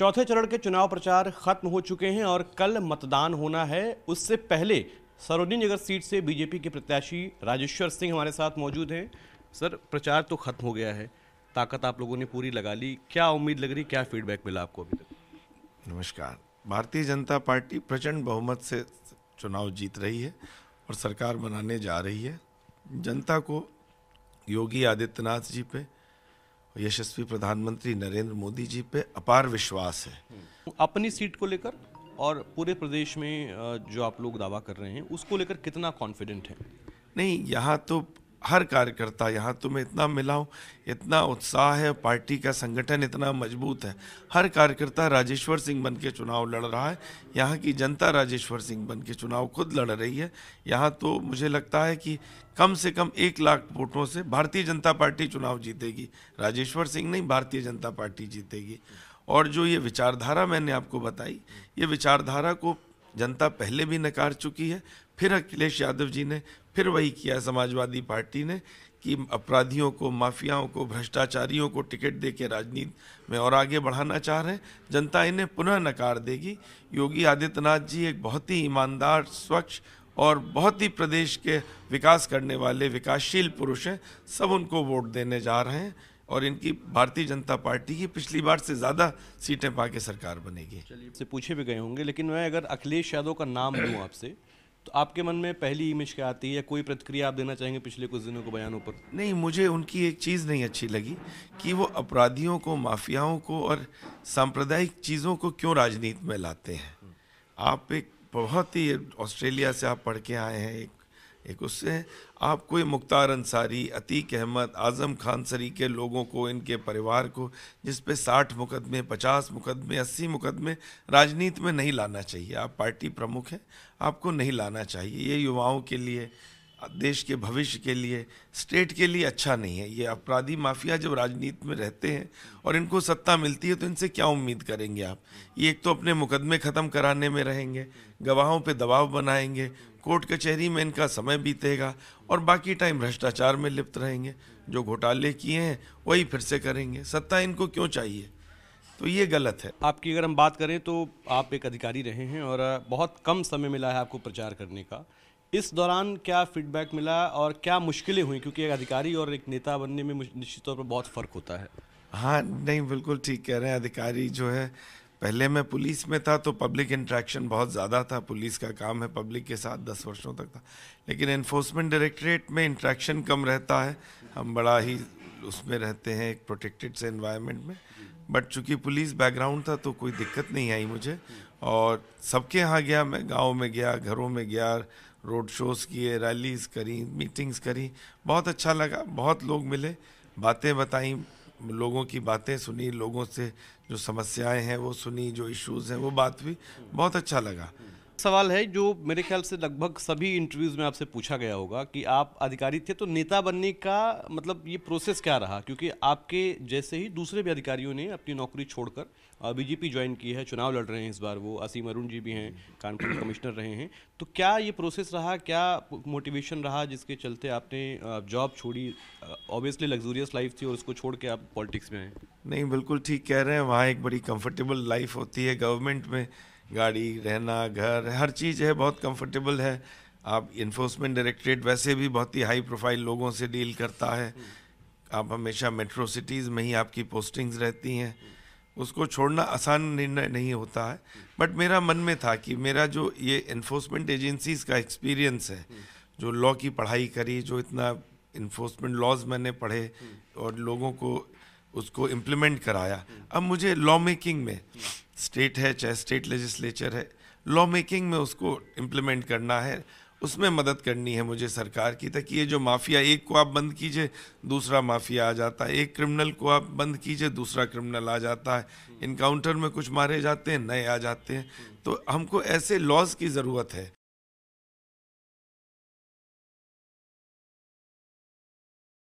चौथे चरण के चुनाव प्रचार खत्म हो चुके हैं और कल मतदान होना है उससे पहले सरोनी नगर सीट से बीजेपी के प्रत्याशी राजेश्वर सिंह हमारे साथ मौजूद हैं सर प्रचार तो खत्म हो गया है ताकत आप लोगों ने पूरी लगा ली क्या उम्मीद लग रही क्या फीडबैक मिला आपको अभी तक नमस्कार भारतीय जनता पार्टी प्रचंड बहुमत से चुनाव जीत रही है और सरकार बनाने जा रही है जनता को योगी आदित्यनाथ जी पे यशस्वी प्रधानमंत्री नरेंद्र मोदी जी पे अपार विश्वास है अपनी सीट को लेकर और पूरे प्रदेश में जो आप लोग दावा कर रहे हैं उसको लेकर कितना कॉन्फिडेंट है नहीं यहाँ तो हर कार्यकर्ता यहाँ तो मैं इतना मिला हूँ इतना उत्साह है पार्टी का संगठन इतना मजबूत है हर कार्यकर्ता राजेश्वर सिंह बन के चुनाव लड़ रहा है यहाँ की जनता राजेश्वर सिंह बन के चुनाव खुद लड़ रही है यहाँ तो मुझे लगता है कि कम से कम एक लाख वोटों से भारतीय जनता पार्टी चुनाव जीतेगी राजेश्वर सिंह नहीं भारतीय जनता पार्टी जीतेगी और जो ये विचारधारा मैंने आपको बताई ये विचारधारा को जनता पहले भी नकार चुकी है फिर अखिलेश यादव जी ने फिर वही किया समाजवादी पार्टी ने कि अपराधियों को माफियाओं को भ्रष्टाचारियों को टिकट दे के राजनीति में और आगे बढ़ाना चाह रहे हैं जनता इन्हें पुनः नकार देगी योगी आदित्यनाथ जी एक बहुत ही ईमानदार स्वच्छ और बहुत ही प्रदेश के विकास करने वाले विकासशील पुरुष हैं सब उनको वोट देने जा रहे हैं और इनकी भारतीय जनता पार्टी की पिछली बार से ज़्यादा सीटें पा सरकार बनेगी से पूछे भी गए होंगे लेकिन मैं अगर अखिलेश यादव का नाम लूँ आपसे तो आपके मन में पहली इमेज क्या आती है या कोई प्रतिक्रिया आप देना चाहेंगे पिछले कुछ दिनों के बयानों पर नहीं मुझे उनकी एक चीज़ नहीं अच्छी लगी कि वो अपराधियों को माफियाओं को और सांप्रदायिक चीज़ों को क्यों राजनीति में लाते हैं आप एक बहुत ही ऑस्ट्रेलिया से आप पढ़ के आए हैं एक एक उससे आपको कोई मुख्तार अंसारी अतीक अहमद आज़म खान सरी के लोगों को इनके परिवार को जिस पे साठ मुकदमे पचास मुकदमे अस्सी मुकदमे राजनीति में नहीं लाना चाहिए आप पार्टी प्रमुख हैं आपको नहीं लाना चाहिए ये युवाओं के लिए देश के भविष्य के लिए स्टेट के लिए अच्छा नहीं है ये अपराधी माफिया जब राजनीति में रहते हैं और इनको सत्ता मिलती है तो इनसे क्या उम्मीद करेंगे आप ये एक तो अपने मुकदमे ख़त्म कराने में रहेंगे गवाहों पे दबाव बनाएंगे कोर्ट कचहरी में इनका समय बीतेगा और बाकी टाइम भ्रष्टाचार में लिप्त रहेंगे जो घोटाले किए हैं वही फिर से करेंगे सत्ता इनको क्यों चाहिए तो ये गलत है आपकी अगर हम बात करें तो आप एक अधिकारी रहे हैं और बहुत कम समय मिला है आपको प्रचार करने का इस दौरान क्या फीडबैक मिला और क्या मुश्किलें हुई क्योंकि एक अधिकारी और एक नेता बनने में निश्चित तौर पर बहुत फ़र्क होता है हाँ नहीं बिल्कुल ठीक कह रहे हैं अधिकारी जो है पहले मैं पुलिस में था तो पब्लिक इंट्रैक्शन बहुत ज़्यादा था पुलिस का काम है पब्लिक के साथ दस वर्षों तक था लेकिन इन्फोर्समेंट डायरेक्टरेट में इंट्रैक्शन कम रहता है हम बड़ा ही उसमें रहते हैं एक प्रोटेक्टेड से इन्वायरमेंट में बट चूंकि पुलिस बैकग्राउंड था तो कोई दिक्कत नहीं आई मुझे और सबके यहाँ गया मैं गांव में गया घरों में गया रोड शोज़ किए रैलीज करी मीटिंग्स करी बहुत अच्छा लगा बहुत लोग मिले बातें बताई लोगों की बातें सुनी लोगों से जो समस्याएं हैं वो सुनी जो इश्यूज़ हैं वो बात भी बहुत अच्छा लगा सवाल है जो मेरे ख्याल से लगभग सभी इंटरव्यूज में आपसे पूछा गया होगा कि आप अधिकारी थे तो नेता बनने का मतलब ये प्रोसेस क्या रहा क्योंकि आपके जैसे ही दूसरे भी अधिकारियों ने अपनी नौकरी छोड़कर बीजेपी ज्वाइन की है चुनाव लड़ रहे हैं इस बार वो असीम अरुण जी भी हैं कानपुर कमिश्नर रहे हैं तो क्या ये प्रोसेस रहा क्या मोटिवेशन रहा जिसके चलते आपने जॉब छोड़ी ऑब्वियसली लग्जूरियस लाइफ थी और उसको छोड़ के आप पॉलिटिक्स में आए नहीं बिल्कुल ठीक कह रहे हैं वहाँ एक बड़ी कंफर्टेबल लाइफ होती है गवर्नमेंट में गाड़ी रहना घर हर चीज़ है बहुत कंफर्टेबल है आप इन्फोर्समेंट डायरेक्टरेट वैसे भी बहुत ही हाई प्रोफाइल लोगों से डील करता है आप हमेशा मेट्रो सिटीज़ में ही आपकी पोस्टिंग्स रहती हैं उसको छोड़ना आसान निर्णय नहीं होता है बट मेरा मन में था कि मेरा जो ये इन्फोर्समेंट एजेंसीज़ का एक्सपीरियंस है जो लॉ की पढ़ाई करी जो इतना इन्फोर्समेंट लॉज मैंने पढ़े और लोगों को उसको इम्प्लीमेंट कराया अब मुझे लॉ मेकिंग में स्टेट है चाहे स्टेट लेजिस्लेचर है लॉ मेकिंग में उसको इम्प्लीमेंट करना है उसमें मदद करनी है मुझे सरकार की ताकि ये जो माफिया एक को आप बंद कीजिए दूसरा माफिया आ जाता है एक क्रिमिनल को आप बंद कीजिए दूसरा क्रिमिनल आ जाता है इनकाउंटर में कुछ मारे जाते हैं नए आ जाते हैं तो हमको ऐसे लॉज की ज़रूरत है